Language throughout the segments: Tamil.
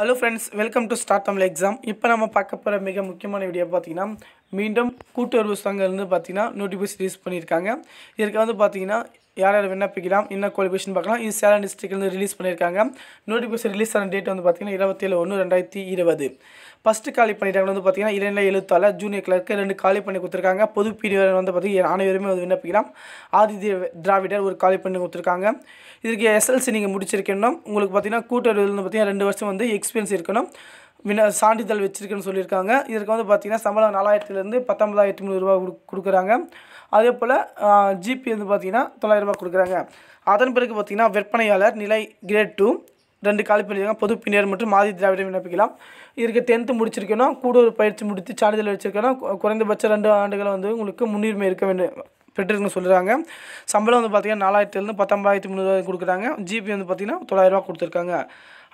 hello friends welcome to start Tamil exam இப்போ நம்ம பார்க்க போகிற மிக முக்கியமான வீடியோ பார்த்தீங்கன்னா மீண்டும் கூட்டுறவு சங்கம்லேருந்து பார்த்தீங்கன்னா நோட்டிஃபிகேஷன் ரிலீஸ் பண்ணியிருக்காங்க இதற்கு வந்து பார்த்தீங்கன்னா யார் யார் விண்ணப்பிக்கலாம் என்ன குவாலிஃபிகேஷன் பார்க்கலாம் இது சேலம் டிஸ்ட்ரிக்ட்லேருந்து ரிலீஸ் பண்ணியிருக்காங்க நோட்டிஃபிகேஷன் ரிலீஸ் ஆன டேட் வந்து பார்த்தீங்கன்னா இருபத்தேழு ஒன்று ரெண்டாயிரத்தி இருபது ஃபஸ்ட்டு காலி பண்ணிட்டாங்க வந்து பார்த்தீங்கன்னா இளநிலை எழுத்தாளர் ஜூனியர் கிளர்க்கு ரெண்டு காலி பண்ணி கொடுத்துருக்காங்க பொது பிரிவர் வந்து பார்த்தீங்கன்னா அனைவருமே வந்து விண்ணப்பிக்கலாம் ஆதி திராவிடர் ஒரு காலி பண்ணி கொடுத்துருக்காங்க இதுக்கு எஸ்எல்சி நீங்கள் முடிச்சிருக்கணும் உங்களுக்கு பார்த்தீங்கன்னா வந்து பார்த்தீங்கன்னா ரெண்டு வருஷம் வந்து எக்ஸ்பீரியன்ஸ் இருக்கணும் வின சான்றிதழ் வச்சுருக்குன்னு சொல்லியிருக்காங்க இதற்கு வந்து பார்த்திங்கன்னா சம்பளம் நாலாயிரத்துலேருந்து பத்தொம்பதாயிரத்தி முந்நூறுபா கொடு கொடுக்குறாங்க அதே போல் ஜிபி வந்து பார்த்திங்கன்னா தொள்ளாயிரரூபா கொடுக்குறாங்க அதன் பிறகு பார்த்திங்கன்னா விற்பனையாளர் நிலை கிரேட் டூ ரெண்டு காலி பண்ணியிருக்காங்க பொது பின்னர் மற்றும் மாதி திராவிடம் விண்ணப்பிக்கலாம் இதற்கு டென்த்து முடிச்சிருக்கணும் கூட ஒரு பயிற்சி முடித்து சான்றிதழ் வச்சுருக்கணும் குறைந்தபட்சம் ரெண்டு ஆண்டுகளை வந்து உங்களுக்கு முன்னுரிமை இருக்க வேண்டும் பெற்றிருக்குன்னு சொல்கிறாங்க சம்பளம் வந்து பார்த்தீங்கன்னா நாலாயிரத்துலேருந்து பத்தொம்பதாயிரத்தி முந்நூறுவா கொடுக்குறாங்க ஜிபி வந்து பார்த்திங்கன்னா தொள்ளாயிரரூவா கொடுத்துருக்காங்க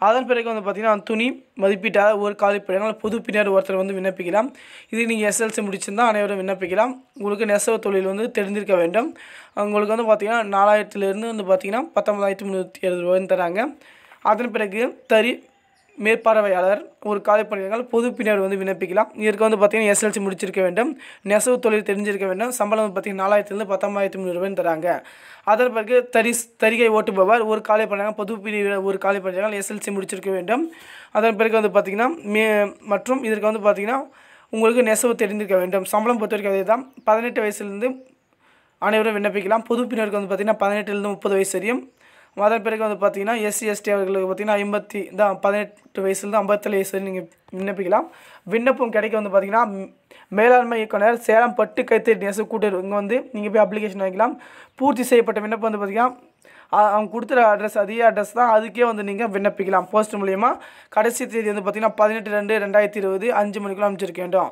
அதன் பிறகு வந்து பார்த்திங்கன்னா துணி மதிப்பீட்டாக ஒரு காலி பிள்ளைகள் பொது பின்னர் ஒருத்தர் வந்து விண்ணப்பிக்கலாம் இது நீங்கள் எஸ்எல்சி முடிச்சிருந்தால் அனைவரும் விண்ணப்பிக்கலாம் உங்களுக்கு நெசவு தொழில் வந்து தெரிஞ்சிருக்க வேண்டும் உங்களுக்கு வந்து பார்த்திங்கன்னா நாலாயிரத்துலேருந்து வந்து பார்த்திங்கன்னா பத்தொம்பதாயிரத்தி முந்நூற்றி எழுபது ரூபாய்னு தராங்க அதன் பிறகு தறி மேற்பார்வையாளர் ஒரு காலை பணியாளர்கள் பொது பிரிவினர் வந்து விண்ணப்பிக்கலாம் இதற்கு வந்து பார்த்திங்கன்னா எஸ்எல்சி முடிச்சிருக்க வேண்டும் நெசவு தொழில் தெரிஞ்சிருக்க வேண்டும் சம்பளம் வந்து பார்த்திங்கன்னா நாலாயிரத்துலேருந்து பத்தொம்பதாயிரத்தி முந்நூறுபான்னு தராங்க அதன் பிறகு தரி தரிகை ஓட்டுபவர் ஒரு காலை பணியாளர் பொது பிரிவில் ஒரு காலை பணியாளர்கள் எஸ்எல்சி முடிச்சிருக்க வேண்டும் அதன் பிறகு வந்து பார்த்திங்கன்னா மே மற்றும் இதற்கு வந்து பார்த்திங்கன்னா உங்களுக்கு நெசவு தெரிஞ்சிருக்க வேண்டும் சம்பளம் பொறுத்த வரைக்கும் அதே தான் பதினெட்டு வயசுலேருந்து அனைவரும் விண்ணப்பிக்கலாம் பொது பிரிவினருக்கு வந்து பார்த்திங்கன்னா பதினெட்டுலேருந்து முப்பது வயசு வரையும் அதன் பிறகு வந்து பார்த்தீங்கன்னா எஸ்சி எஸ்டி அவர்களுக்கு பார்த்திங்கன்னா ஐம்பத்தி தான் பதினெட்டு வயசுலேருந்து ஐம்பத்தேழு வயசுல நீங்கள் விண்ணப்பிக்கலாம் விண்ணப்பம் கிடைக்க வந்து பார்த்தீங்கன்னா மேலாண்மை இயக்குனர் சேலம் பட்டு கைத்தறி நேச கூட்டு இங்கே வந்து நீங்கள் போய் அப்ளிகேஷன் வாங்கிக்கலாம் பூர்த்தி செய்யப்பட்ட விண்ணப்பம் வந்து பார்த்திங்கன்னா அவங்க கொடுத்துற அட்ரஸ் அதே அட்ரஸ் தான் அதுக்கே வந்து நீங்கள் விண்ணப்பிக்கலாம் போஸ்ட் மூலியமாக கடைசி தேதி வந்து பார்த்திங்கன்னா பதினெட்டு ரெண்டு ரெண்டாயிரத்தி இருபது அஞ்சு மணிக்குள்ளே அமைச்சிருக்க வேண்டும்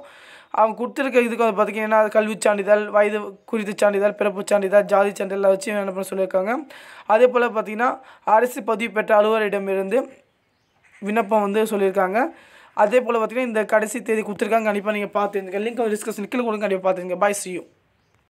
அவங்க கொடுத்துருக்க இதுக்கு வந்து பார்த்திங்கன்னா கல்விச் சான்றிதழ் வயது குறித்து சான்றிதழ் பிறப்பு சான்றிதழ் ஜாதி சான்றிதழ் வச்சு என்ன பண்ண சொல்லியிருக்காங்க அதே போல் பார்த்திங்கன்னா அரசு பதிவு பெற்ற அலுவலரிடமிருந்து விண்ணப்பம் வந்து சொல்லியிருக்காங்க அதே போல் பார்த்திங்கன்னா இந்த கடைசி தேதி கொடுத்துருக்காங்க கண்டிப்பாக நீங்கள் பார்த்துருங்க லிங்க் டிஸ்கஷன் கீழே கொடுங்க கண்டிப்பாக பார்த்துருங்க பாய் சியூ